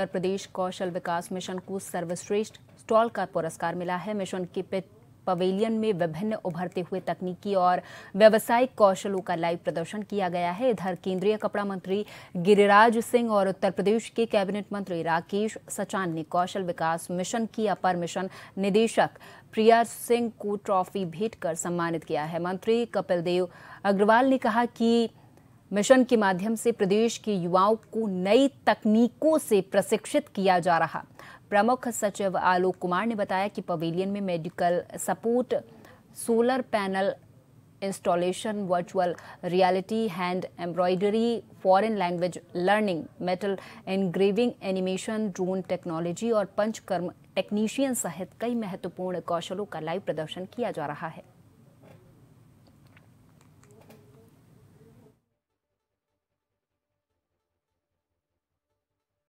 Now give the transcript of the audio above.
उत्तर प्रदेश कौशल विकास mission को सर्वश्रेष्ठ stall का पुरस्कार मिला है मिशन के पवेलियन में विभिन्न उभरते हुए तकनीकी और व्यावसायिक कौशलों का लाइव प्रदर्शन किया गया है इधर केंद्रीय कपड़ा मंत्री गिरिराज सिंह और उत्तर प्रदेश के कैबिनेट मंत्री राकेश सचान ने कौशल विकास मिशन की अपर मिशन निदेशक प्रिया सिंह को ट्रॉफी भेंट कर सम्मानित किया है मंत्री कपिल देव अग्रवाल ने कहा कि मिशन के माध्यम से प्रदेश के युवाओं को नई तकनीकों से प्रशिक्षित किया जा रहा प्रमुख सचिव आलोक कुमार ने बताया कि पवेलियन में medical support solar panel installation virtual reality hand embroidery foreign language learning metal engraving animation drone technology और पंचकर्म टेक्नीशियन सहित कई महत्वपूर्ण कौशलों का लाइव प्रदर्शन किया जा रहा है